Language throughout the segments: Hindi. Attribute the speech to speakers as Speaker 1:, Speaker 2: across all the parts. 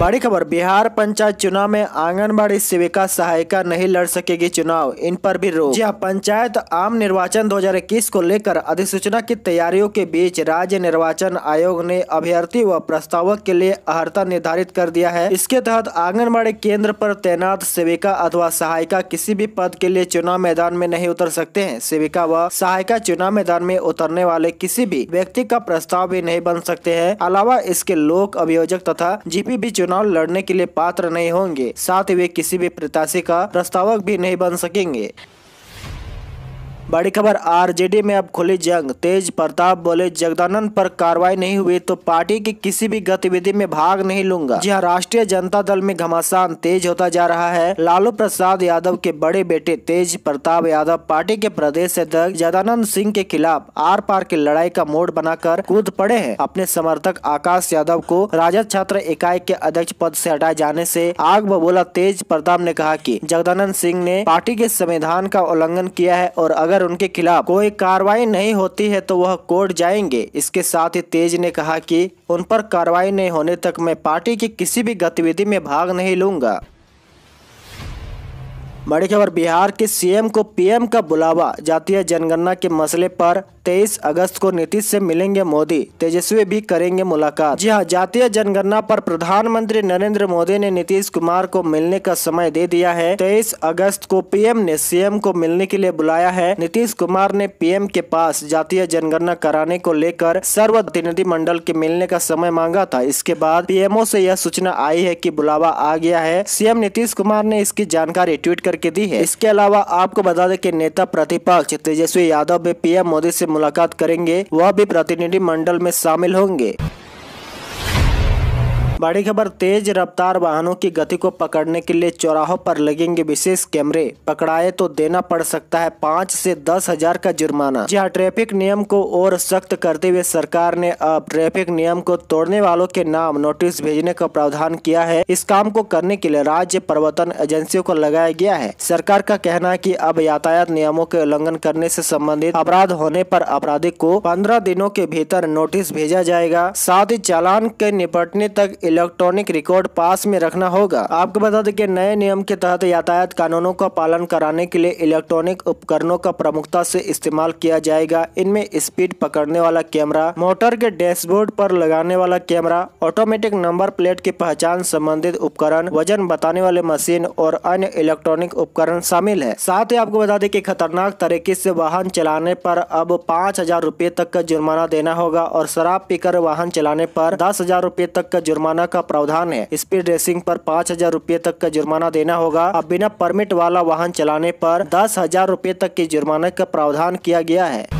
Speaker 1: बड़ी खबर बिहार पंचायत चुनाव में आंगनबाड़ी सेविका सहायिका नहीं लड़ सकेगी चुनाव इन पर भी रोक यह हाँ, पंचायत आम निर्वाचन 2021 को लेकर अधिसूचना की तैयारियों के बीच राज्य निर्वाचन आयोग ने अभ्यर्थी व प्रस्तावक के लिए अहर्ता निर्धारित कर दिया है इसके तहत आंगनबाड़ी केंद्र पर तैनात सेविका अथवा सहायिका किसी भी पद के लिए चुनाव मैदान में नहीं उतर सकते है सेविका व सहायिका चुनाव मैदान में उतरने वाले किसी भी व्यक्ति का प्रस्ताव भी नहीं बन सकते है अलावा इसके लोक अभियोजक तथा जीपी भी चुनाव चुनाव लड़ने के लिए पात्र नहीं होंगे साथ ही वे किसी भी प्रत्याशी का प्रस्तावक भी नहीं बन सकेंगे बड़ी खबर आरजेडी में अब खुली जंग तेज प्रताप बोले जगदानंद पर कार्रवाई नहीं हुई तो पार्टी की किसी भी गतिविधि में भाग नहीं लूंगा जी हाँ राष्ट्रीय जनता दल में घमासान तेज होता जा रहा है लालू प्रसाद यादव के बड़े बेटे तेज प्रताप यादव पार्टी के प्रदेश अध्यक्ष जगदानंद सिंह के खिलाफ आर पार की लड़ाई का मोड़ बनाकर कूद पड़े है अपने समर्थक आकाश यादव को राजद छात्र इकाई के अध्यक्ष पद ऐसी हटाए जाने ऐसी आग बबोला तेज प्रताप ने कहा की जगदानंद सिंह ने पार्टी के संविधान का उल्लंघन किया है और अगर अगर उनके खिलाफ कोई कार्रवाई नहीं होती है तो वह कोर्ट जाएंगे इसके साथ ही तेज ने कहा कि उन पर कार्रवाई नहीं होने तक मैं पार्टी की किसी भी गतिविधि में भाग नहीं लूंगा बड़ी खबर बिहार के सीएम को पीएम का बुलावा जातीय जनगणना के मसले पर 23 अगस्त को नीतीश से मिलेंगे मोदी तेजस्वी भी करेंगे मुलाकात जी हाँ जातीय जनगणना पर प्रधानमंत्री नरेंद्र मोदी ने नीतीश कुमार को मिलने का समय दे दिया है 23 अगस्त को पीएम ने सीएम को मिलने के लिए बुलाया है नीतीश कुमार ने पीएम के पास जातीय जनगणना कराने को लेकर सर्व प्रतिनिधि मंडल के मिलने का समय मांगा था इसके बाद पीएमओ से यह सूचना आई है की बुलावा आ गया है सीएम नीतीश कुमार ने इसकी जानकारी ट्वीट कर करके दी है इसके अलावा आपको बता दें कि नेता प्रतिपक्ष तेजस्वी यादव भी पीएम मोदी से मुलाकात करेंगे वह भी प्रतिनिधि मंडल में शामिल होंगे बड़ी खबर तेज रफ्तार वाहनों की गति को पकड़ने के लिए चौराहों पर लगेंगे विशेष कैमरे पकड़ाए तो देना पड़ सकता है पाँच से दस हजार का जुर्माना जी हाँ, ट्रैफिक नियम को और सख्त करते हुए सरकार ने अब ट्रैफिक नियम को तोड़ने वालों के नाम नोटिस भेजने का प्रावधान किया है इस काम को करने के लिए राज्य प्रवर्तन एजेंसियों को लगाया गया है सरकार का कहना है की अब यातायात नियमों के उल्लंघन करने ऐसी सम्बन्धित अपराध होने आरोप अपराधी को पंद्रह दिनों के भीतर नोटिस भेजा जाएगा साथ ही चालान के निपटने तक इलेक्ट्रॉनिक रिकॉर्ड पास में रखना होगा आपको बता दें कि नए नियम के तहत यातायात कानूनों का पालन कराने के लिए इलेक्ट्रॉनिक उपकरणों का प्रमुखता से इस्तेमाल किया जाएगा इनमें स्पीड पकड़ने वाला कैमरा मोटर के डैशबोर्ड पर लगाने वाला कैमरा ऑटोमेटिक नंबर प्लेट की पहचान संबंधित उपकरण वजन बताने वाले मशीन और अन्य इलेक्ट्रॉनिक उपकरण शामिल है साथ ही आपको बता दें कि खतरनाक तरीके से वाहन चलाने पर अब पाँच हजार तक का जुर्माना देना होगा और शराब पीकर वाहन चलाने पर दस हजार तक का जुर्माना जुर्माना का प्रावधान है स्पीड रेसिंग पर पाँच हजार रूपए तक का जुर्माना देना होगा अब बिना परमिट वाला वाहन चलाने पर दस हजार रूपए तक के जुर्माना का प्रावधान किया गया है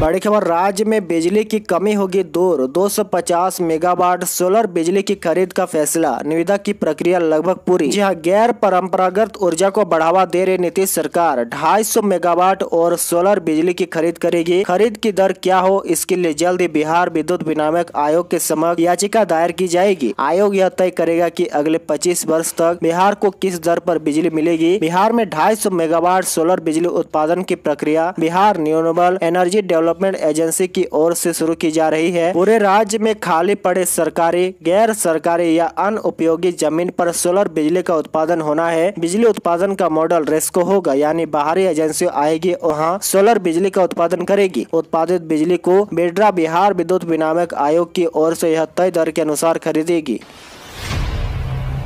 Speaker 1: बड़ी खबर राज्य में बिजली की कमी होगी दूर 250 मेगावाट सोलर बिजली की खरीद का फैसला निविदा की प्रक्रिया लगभग पूरी जहां गैर परंपरागत ऊर्जा को बढ़ावा दे रही नीतीश सरकार 250 मेगावाट और सोलर बिजली की खरीद करेगी खरीद की दर क्या हो इसके लिए जल्द ही बिहार विद्युत विनामक आयोग के समक्ष याचिका दायर की जाएगी आयोग यह तय करेगा की अगले पच्चीस वर्ष तक बिहार को किस दर आरोप बिजली मिलेगी बिहार में ढाई मेगावाट सोलर बिजली उत्पादन की प्रक्रिया Bihar renewable energy develop development agency की ओर से शुरू की जा रही है पूरे राज्य में खाली पड़े सरकारी गैर सरकारी या अनुपयोगी जमीन पर सोलर बिजली का उत्पादन होना है बिजली उत्पादन का मॉडल रेस्को होगा यानी बाहरी एजेंसी आएगी वहाँ सोलर बिजली का उत्पादन करेगी उत्पादित बिजली को बेड्रा बिहार विद्युत विनामक आयोग की ओर से यह तय दर के अनुसार खरीदेगी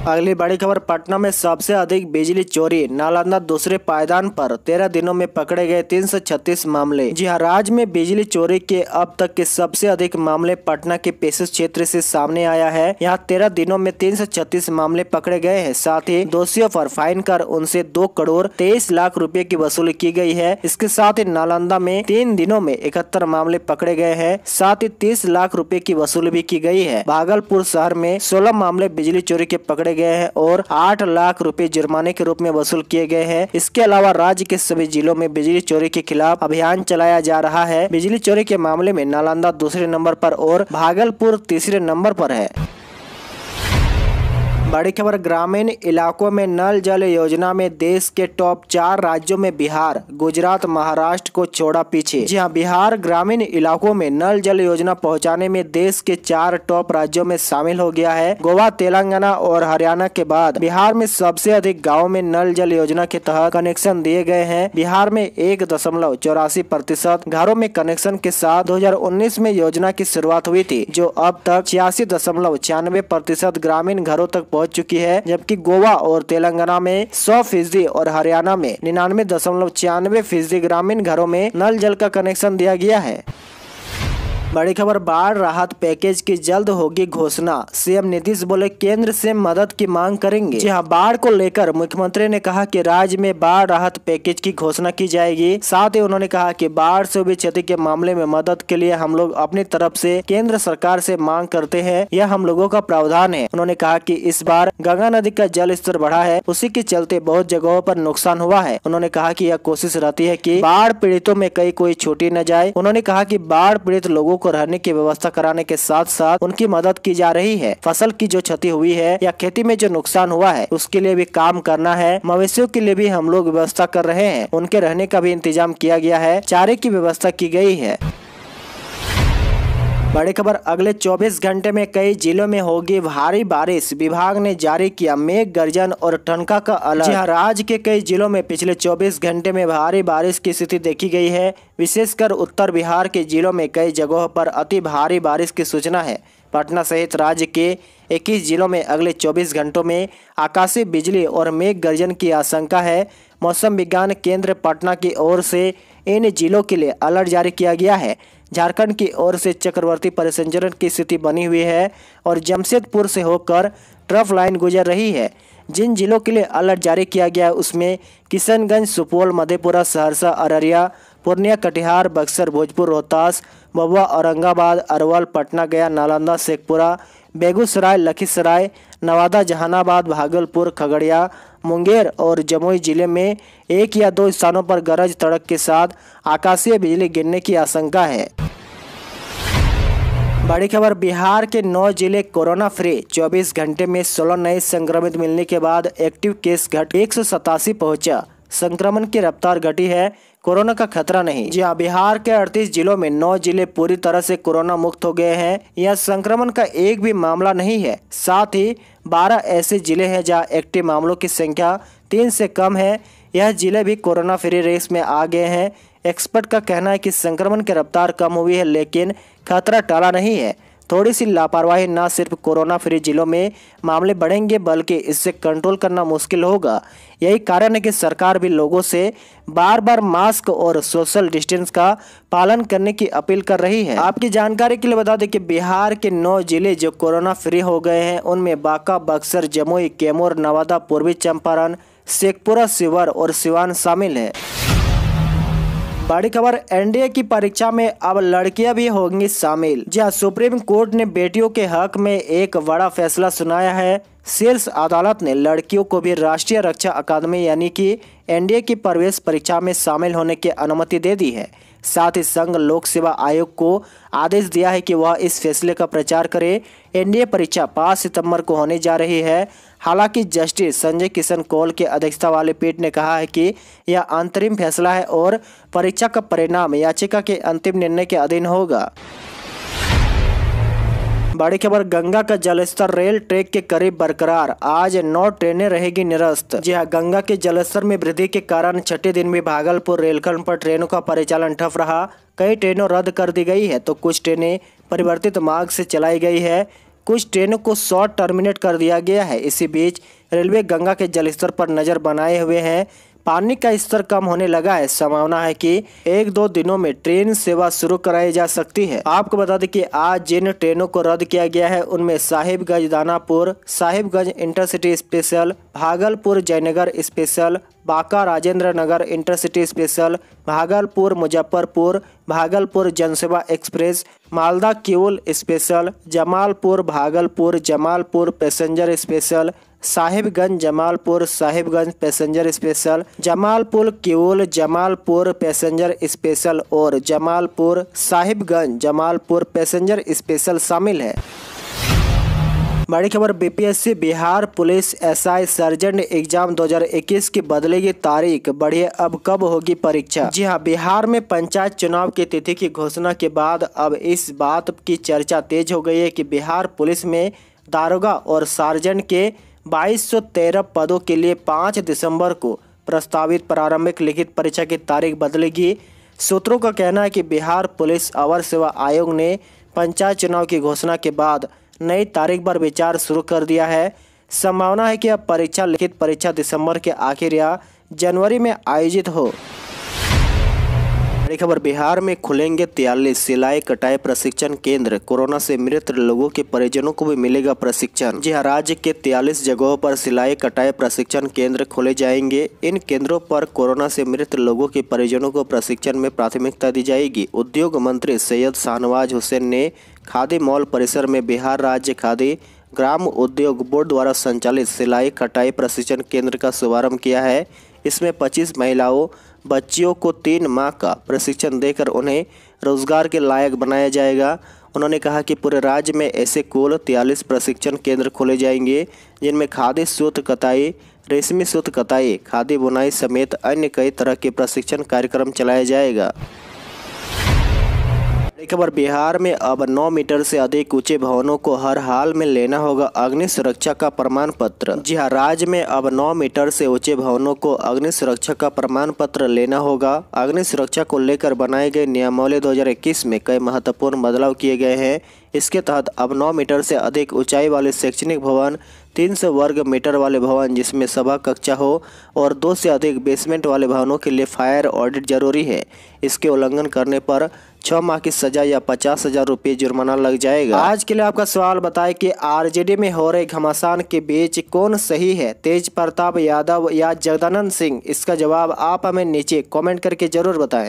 Speaker 1: अगली बड़ी खबर पटना में सबसे अधिक बिजली चोरी नालंदा दूसरे पायदान पर तेरह दिनों में पकड़े गए 336 मामले जी हाँ राज्य में बिजली चोरी के अब तक के सबसे अधिक मामले पटना के पेश क्षेत्र से सामने आया है यहाँ तेरह दिनों में 336 मामले पकड़े गए हैं साथ ही दोषियों पर फाइन कर उनसे दो करोड़ तेईस लाख रूपए की वसूली की गयी है इसके साथ ही नालंदा में तीन दिनों में इकहत्तर मामले पकड़े गए हैं साथ ही तीस लाख रूपए की वसूली भी की गयी है भागलपुर शहर में सोलह मामले बिजली चोरी के पकड़े पकड़े गए हैं और आठ लाख रूपए जुर्माने के रूप में वसूल किए गए हैं इसके अलावा राज्य के सभी जिलों में बिजली चोरी के खिलाफ अभियान चलाया जा रहा है बिजली चोरी के मामले में नालंदा दूसरे नंबर पर और भागलपुर तीसरे नंबर पर है बड़ी खबर ग्रामीण इलाकों में नल जल योजना में देश के टॉप चार राज्यों में बिहार गुजरात महाराष्ट्र को छोड़ा पीछे जी हाँ बिहार ग्रामीण इलाकों में नल जल योजना पहुंचाने में देश के चार टॉप राज्यों में शामिल हो गया है गोवा तेलंगाना और हरियाणा के बाद बिहार में सबसे अधिक गाँव में नल जल योजना के तहत कनेक्शन दिए गए हैं बिहार में एक दशमलव चौरासी प्रतिशत घरों में कनेक्शन के साथ दो में योजना की शुरुआत हुई थी जो अब तक छियासी दशमलव छियानवे प्रतिशत ग्रामीण घरों तक पहुंच चुकी है जबकि गोवा और तेलंगाना में सौ फीसदी और हरियाणा में निन्यानवे दशमलव छियानवे फीसदी ग्रामीण घरों में नल जल का कनेक्शन दिया गया है बड़ी खबर बाढ़ राहत पैकेज की जल्द होगी घोषणा सीएम नीतीश बोले केंद्र से मदद की मांग करेंगे जी हाँ बाढ़ को लेकर मुख्यमंत्री ने कहा कि राज्य में बाढ़ राहत पैकेज की घोषणा की जाएगी साथ ही उन्होंने कहा कि बाढ़ से हुई क्षति के मामले में मदद के लिए हम लोग अपनी तरफ से केंद्र सरकार से मांग करते हैं यह हम लोगों का प्रावधान है उन्होंने कहा की इस बार गंगा नदी का जल स्तर बढ़ा है उसी के चलते बहुत जगहों आरोप नुकसान हुआ है उन्होंने कहा की यह कोशिश रहती है की बाढ़ पीड़ितों में कई कोई छोटी न जाए उन्होंने कहा की बाढ़ पीड़ित लोगों को रहने की व्यवस्था कराने के साथ साथ उनकी मदद की जा रही है फसल की जो क्षति हुई है या खेती में जो नुकसान हुआ है उसके लिए भी काम करना है मवेशियों के लिए भी हम लोग व्यवस्था कर रहे हैं उनके रहने का भी इंतजाम किया गया है चारे की व्यवस्था की गयी है बड़ी खबर अगले 24 घंटे में कई जिलों में होगी भारी बारिश विभाग ने जारी किया मेघ गर्जन और ठनका का अलर्ट हाँ। राज्य के कई जिलों में पिछले 24 घंटे में भारी बारिश की स्थिति देखी गई है विशेषकर उत्तर बिहार के जिलों में कई जगहों पर अति भारी बारिश की सूचना है पटना सहित राज्य के 21 जिलों में अगले 24 घंटों में आकाशीय बिजली और मेघ गर्जन की आशंका है मौसम विज्ञान केंद्र पटना की ओर से इन जिलों के लिए अलर्ट जारी किया गया है झारखंड की ओर से चक्रवर्ती परिसंचरण की स्थिति बनी हुई है और जमशेदपुर से होकर ट्रफ लाइन गुजर रही है जिन जिलों के लिए अलर्ट जारी किया गया उसमें किशनगंज सुपौल मधेपुरा सहरसा अररिया पूर्णिया कटिहार बक्सर भोजपुर रोहतास महुआ औरंगाबाद अरवल पटना गया नालंदा शेखपुरा बेगूसराय लखीसराय नवादा जहानाबाद भागलपुर खगड़िया मुंगेर और जमुई जिले में एक या दो स्थानों पर गरज तड़क के साथ आकाशीय बिजली गिरने की आशंका है बड़ी खबर बिहार के नौ जिले कोरोना फ्री 24 घंटे में 16 नए संक्रमित मिलने के बाद एक्टिव केस घट एक पहुंचा संक्रमण की रफ्तार घटी है कोरोना का खतरा नहीं जी हाँ बिहार के 38 जिलों में 9 जिले पूरी तरह से कोरोना मुक्त हो गए हैं यहाँ संक्रमण का एक भी मामला नहीं है साथ ही 12 ऐसे जिले हैं जहाँ एक्टिव मामलों की संख्या तीन से कम है यह जिले भी कोरोना फ्री रेस में आ गए हैं एक्सपर्ट का कहना है कि संक्रमण की रफ्तार कम हुई है लेकिन खतरा टला नहीं है थोड़ी सी लापरवाही न सिर्फ कोरोना फ्री जिलों में मामले बढ़ेंगे बल्कि इससे कंट्रोल करना मुश्किल होगा यही कारण है कि सरकार भी लोगों से बार बार मास्क और सोशल डिस्टेंस का पालन करने की अपील कर रही है आपकी जानकारी के लिए बता दें कि बिहार के नौ जिले जो कोरोना फ्री हो गए हैं उनमें बांका बक्सर जमुई कैमूर नवादा पूर्वी चंपारण शेखपुरा सिवर और सिवान शामिल है बड़ी खबर एनडीए की परीक्षा में अब लड़कियां भी होंगी शामिल जहां सुप्रीम कोर्ट ने बेटियों के हक में एक बड़ा फैसला सुनाया है शीर्ष अदालत ने लड़कियों को भी राष्ट्रीय रक्षा अकादमी यानी कि एनडीए की प्रवेश परीक्षा में शामिल होने की अनुमति दे दी है साथ ही संघ लोक सेवा आयोग को आदेश दिया है कि वह इस फैसले का प्रचार करे एनडीए परीक्षा पाँच सितंबर को होने जा रही है हालांकि जस्टिस संजय किशन कौल के अध्यक्षता वाले पीठ ने कहा है कि यह अंतरिम फैसला है और परीक्षा का परिणाम याचिका के अंतिम निर्णय के अधीन होगा बड़ी खबर गंगा का जलस्तर रेल ट्रैक के करीब बरकरार आज नौ ट्रेनें रहेगी निरस्त जी हाँ गंगा के जलस्तर में वृद्धि के कारण छठे दिन भी भागलपुर रेलखंड पर ट्रेनों का परिचालन ठप रहा कई ट्रेनों रद्द कर दी गई है तो कुछ ट्रेनें परिवर्तित मार्ग से चलाई गई है कुछ ट्रेनों को शॉर्ट टर्मिनेट कर दिया गया है इसी बीच रेलवे गंगा के जलस्तर पर नज़र बनाए हुए हैं पानी का स्तर कम होने लगा है संभावना है कि एक दो दिनों में ट्रेन सेवा शुरू कराई जा सकती है आपको बता दें कि आज जिन ट्रेनों को रद्द किया गया है उनमें Sahibganj Danapur Sahibganj intercity special Bhagalpur Jaynagar special Banka Rajendra Nagar intercity special Bhagalpur Muzaffarpur Bhagalpur Jansewa express Malda केवल special Jamalpur Bhagalpur Jamalpur passenger special Sahibganj Jamalpur Sahibganj passenger special Jamalpur Kiul Jamalpur passenger special और जमालपुर साहिबगंज जमालपुर पैसेंजर स्पेशल शामिल है बड़ी खबर बीपीएससी बिहार पुलिस एसआई सर्जन एग्जाम 2021 की बदलेगी तारीख बढ़िए अब कब होगी परीक्षा जी हां बिहार में पंचायत चुनाव की तिथि की घोषणा के बाद अब इस बात की चर्चा तेज हो गई है कि बिहार पुलिस में दारोगा और सार्जन के 2213 पदों के लिए 5 दिसंबर को प्रस्तावित प्रारंभिक लिखित परीक्षा की तारीख बदलेगी सूत्रों का कहना है कि बिहार पुलिस अवर सेवा आयोग ने पंचायत चुनाव की घोषणा के बाद नई तारीख पर विचार शुरू कर दिया है संभावना है कि अब परीक्षा लिखित परीक्षा दिसंबर के आखिर या जनवरी में आयोजित हो बड़ी खबर बिहार में खुलेंगे तियालीस सिलाई कटाई प्रशिक्षण केंद्र कोरोना से मृत लोगों के परिजनों को भी मिलेगा प्रशिक्षण जी हाँ राज्य के तियालीस जगहों पर सिलाई कटाई प्रशिक्षण केंद्र खोले जाएंगे इन केंद्रों पर कोरोना से मृत लोगों के परिजनों को प्रशिक्षण में प्राथमिकता दी जाएगी उद्योग मंत्री सैयद शाहनवाज हुसैन ने खादी मॉल परिसर में बिहार राज्य खादी ग्राम उद्योग बोर्ड द्वारा संचालित सिलाई कटाई प्रशिक्षण केंद्र का शुभारंभ किया है इसमें पच्चीस महिलाओं बच्चियों को तीन माह का प्रशिक्षण देकर उन्हें रोजगार के लायक बनाया जाएगा उन्होंने कहा कि पूरे राज्य में ऐसे कुल तेलीस प्रशिक्षण केंद्र खोले जाएंगे जिनमें खादी सूत कताई रेशमी सूत कताई खादी बुनाई समेत अन्य कई तरह के प्रशिक्षण कार्यक्रम चलाया जाएगा खबर बिहार में अब 9 मीटर से अधिक ऊंचे भवनों को हर हाल में लेना होगा अग्नि सुरक्षा का प्रमाण पत्र जी हाँ राज्य में अब 9 मीटर से ऊंचे भवनों को अग्नि सुरक्षा का प्रमाण पत्र लेना होगा अग्नि सुरक्षा को लेकर बनाए गए नियमावली 2021 में कई महत्वपूर्ण बदलाव किए गए हैं इसके तहत अब 9 मीटर से अधिक ऊंचाई वाले शैक्षणिक भवन 300 वर्ग मीटर वाले भवन जिसमें सभा कक्षा हो और दो से अधिक बेसमेंट वाले भवनों के लिए फायर ऑडिट जरूरी है इसके उल्लंघन करने पर छह माह की सजा या पचास हजार रुपये जुर्माना लग जाएगा आज के लिए आपका सवाल बताए कि आरजेडी में हो रहे घमासान के बीच कौन सही है तेज प्रताप यादव या जगदानंद सिंह इसका जवाब आप हमें नीचे कमेंट करके जरूर बताएं